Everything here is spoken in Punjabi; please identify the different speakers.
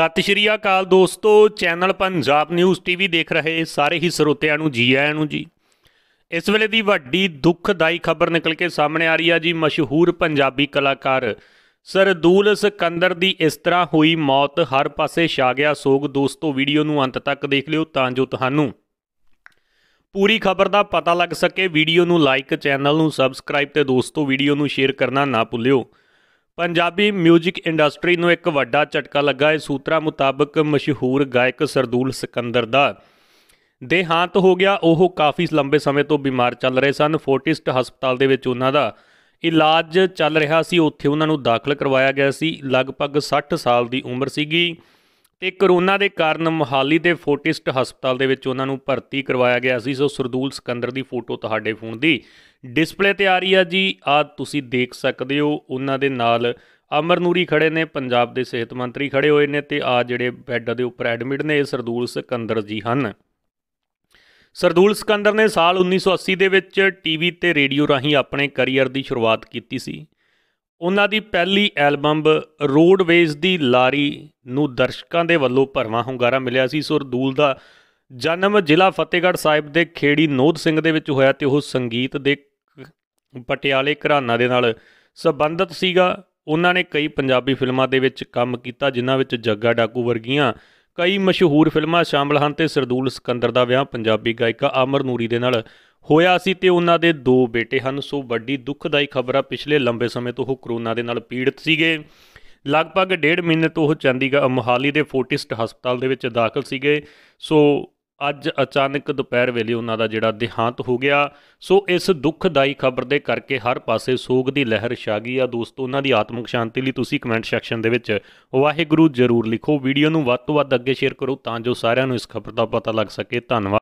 Speaker 1: ਸਤਿ ਸ਼੍ਰੀ ਅਕਾਲ ਦੋਸਤੋ ਚੈਨਲ ਪੰਜਾਬ ਨਿਊਜ਼ ਟੀਵੀ ਦੇਖ ਰਹੇ ਸਾਰੇ ਹੀ ਸਰੋਤਿਆਂ ਨੂੰ ਜੀ ਆਇਆਂ ਨੂੰ ਜੀ ਇਸ ਵੇਲੇ ਦੀ ਵੱਡੀ ਦੁੱਖਦਾਈ ਖਬਰ ਨਿਕਲ ਕੇ ਸਾਹਮਣੇ ਆ ਰਹੀ ਆ ਜੀ ਮਸ਼ਹੂਰ ਪੰਜਾਬੀ ਕਲਾਕਾਰ ਸਰਦੂਲ ਸਕੰਦਰ ਦੀ ਇਸ ਤਰ੍ਹਾਂ ਹੋਈ ਮੌਤ ਹਰ ਪਾਸੇ ਛਾ ਗਿਆ ਸੋਗ ਦੋਸਤੋ ਵੀਡੀਓ ਨੂੰ ਅੰਤ ਤੱਕ ਦੇਖ ਲਿਓ ਤਾਂ ਜੋ ਤੁਹਾਨੂੰ ਪੂਰੀ ਖਬਰ ਦਾ ਪਤਾ ਲੱਗ ਸਕੇ ਵੀਡੀਓ ਨੂੰ ਲਾਈਕ ਚੈਨਲ ਨੂੰ ਸਬਸਕ੍ਰਾਈਬ ਤੇ ਦੋਸਤੋ ਵੀਡੀਓ ਨੂੰ ਸ਼ੇਅਰ ਕਰਨਾ ਨਾ ਭੁੱਲਿਓ ਪੰਜਾਬੀ 뮤직 ਇੰਡਸਟਰੀ ਨੂੰ ਇੱਕ ਵੱਡਾ ਝਟਕਾ ਲੱਗਾ ਹੈ ਸੂਤਰਾ ਮੁਤਾਬਕ ਮਸ਼ਹੂਰ ਗਾਇਕ ਸਰਦੂਲ ਸਿਕੰਦਰ ਦਾ ਦੇਹਾਂਤ ਹੋ ਗਿਆ ਉਹ ਕਾਫੀ ਲੰਬੇ ਸਮੇਂ ਤੋਂ ਬਿਮਾਰ ਚੱਲ ਰਹੇ ਸਨ ਫੋਰਟਿਸਟ ਹਸਪਤਾਲ ਦੇ ਵਿੱਚ ਉਹਨਾਂ ਦਾ ਇਲਾਜ ਚੱਲ ਰਿਹਾ ਸੀ ਉੱਥੇ ਉਹਨਾਂ ਨੂੰ ਦਾਖਲ ਕਰਵਾਇਆ ਗਿਆ ਸੀ ਲਗਭਗ 60 ਸਾਲ ਦੀ ਉਮਰ ਸੀਗੀ ਤੇ ਕਰੋਨਾ ਦੇ ਕਾਰਨ ਮੁਹਾਲੀ ਦੇ ਫੋਰਟਿਸਟ ਹਸਪਤਾਲ ਦੇ ਵਿੱਚ ਉਹਨਾਂ ਨੂੰ ਭਰਤੀ ਕਰਵਾਇਆ ਗਿਆ ਸੀ ਸੋ ਸਰਦੂਲ ਸਿਕੰਦਰ ਦੀ ਫੋਟੋ ਤੁਹਾਡੇ ਫੋਨ ਦੀ ਡਿਸਪਲੇ ਤੇ ਆ ਰਹੀ ਆ ਜੀ ਆ ਤੁਸੀਂ ਦੇਖ ਸਕਦੇ ਹੋ ਉਹਨਾਂ ਦੇ ਨਾਲ ਅਮਰ ਨੂਰੀ ਖੜੇ ਨੇ ਪੰਜਾਬ ਦੇ ਸਿਹਤ ਮੰਤਰੀ ਖੜੇ ਹੋਏ ਨੇ ਤੇ ਆ ਜਿਹੜੇ ਬੈੱਡ ਦੇ ਉੱਪਰ ਐਡਮਿਟ ਨੇ ਇਹ ਸਰਦੂਲ ਸਿਕੰਦਰ ਜੀ ਹਨ ਸਰਦੂਲ ਸਿਕੰਦਰ ਨੇ ਸਾਲ 1980 ਦੇ ਵਿੱਚ ਟੀਵੀ ਤੇ ਰੇਡੀਓ ਰਾਹੀਂ ਆਪਣੇ ਕੈਰੀਅਰ ਦੀ ਸ਼ੁਰੂਆਤ ਕੀਤੀ ਸੀ ਉਹਨਾਂ ਦੀ ਪਹਿਲੀ ਐਲਬਮ ਰੋਡਵੇਜ਼ ਦੀ ਲਾਰੀ ਨੂੰ ਦਰਸ਼ਕਾਂ ਦੇ ਵੱਲੋਂ ਭਰਵਾਂ ਹੁੰਗਾਰਾ ਮਿਲਿਆ ਸੀ ਸੁਰਦੂਲ ਦਾ ਜਨਮ ਜ਼ਿਲ੍ਹਾ ਫਤਿਹਗੜ੍ਹ ਸਾਹਿਬ ਦੇ ਖੇੜੀ ਨੋਦ ਸਿੰਘ ਦੇ ਵਿੱਚ ਹੋਇਆ ਤੇ ਉਹ ਸੰਗੀਤ ਦੇ ਪਟਿਆਲੇ ਘਰਾਣਾ ਦੇ ਨਾਲ ਸੰਬੰਧਿਤ ਸੀਗਾ ਉਹਨਾਂ ਨੇ ਕਈ ਪੰਜਾਬੀ ਫਿਲਮਾਂ ਦੇ ਵਿੱਚ ਕੰਮ ਕੀਤਾ ਜਿਨ੍ਹਾਂ ਵਿੱਚ ਜੱਗਾ ਡਾਕੂ ਵਰਗੀਆਂ ਕਈ ਮਸ਼ਹੂਰ ਫਿਲਮਾਂ ਸ਼ਾਮਲ ਹਨ ਤੇ ਸਰਦੂਲ ਸਿਕੰਦਰ ਦਾ ਵਿਆਹ ਪੰਜਾਬੀ ਗਾਇਕਾ ਅਮਰ ਨੂਰੀ ਦੇ ਨਾਲ ਹੋਇਆ ਸੀ ਤੇ ਉਹਨਾਂ ਦੇ ਦੋ ਬੇਟੇ ਹਨ ਸੋ ਵੱਡੀ ਦੁੱਖਦਾਈ ਖਬਰ ਆ ਪਿਛਲੇ ਲੰਬੇ ਸਮੇਂ ਤੋਂ ਉਹ ਕਰੋਨਾ ਦੇ ਨਾਲ ਪੀੜਤ ਸੀਗੇ ਲਗਭਗ 1.5 ਮਹੀਨੇ ਤੋਂ ਉਹ ਚੰਡੀਗੜ੍ਹ ਮੁਹਾਲੀ ਦੇ ਫੋਰਟਿਸਟ ਹਸਪਤਾਲ ਦੇ ਵਿੱਚ ਦਾਖਲ ਸੀਗੇ ਸੋ ਅੱਜ ਅਚਾਨਕ ਦੁਪਹਿਰ ਵੇਲੇ ਉਹਨਾਂ ਦਾ ਜਿਹੜਾ ਦੇਹਾਂਤ ਹੋ ਗਿਆ ਸੋ ਇਸ ਦੁੱਖਦਾਈ ਖਬਰ ਦੇ ਕਰਕੇ ਹਰ ਪਾਸੇ ਸੋਗ ਦੀ ਲਹਿਰ ਛਾ ਗਈ ਆ ਦੋਸਤੋ ਉਹਨਾਂ ਦੀ ਆਤਮਿਕ ਸ਼ਾਂਤੀ ਲਈ ਤੁਸੀਂ ਕਮੈਂਟ ਸੈਕਸ਼ਨ ਦੇ ਵਿੱਚ ਵਾਹਿਗੁਰੂ ਜ਼ਰੂਰ ਲਿਖੋ ਵੀਡੀਓ ਨੂੰ ਵੱਧ ਤੋਂ ਵੱਧ ਅੱਗੇ ਸ਼ੇਅਰ ਕਰੋ ਤਾਂ ਜੋ ਸਾਰਿਆਂ ਨੂੰ ਇਸ ਖਬਰ ਦਾ ਪਤਾ ਲੱਗ ਸਕੇ ਧੰਨਵਾਦ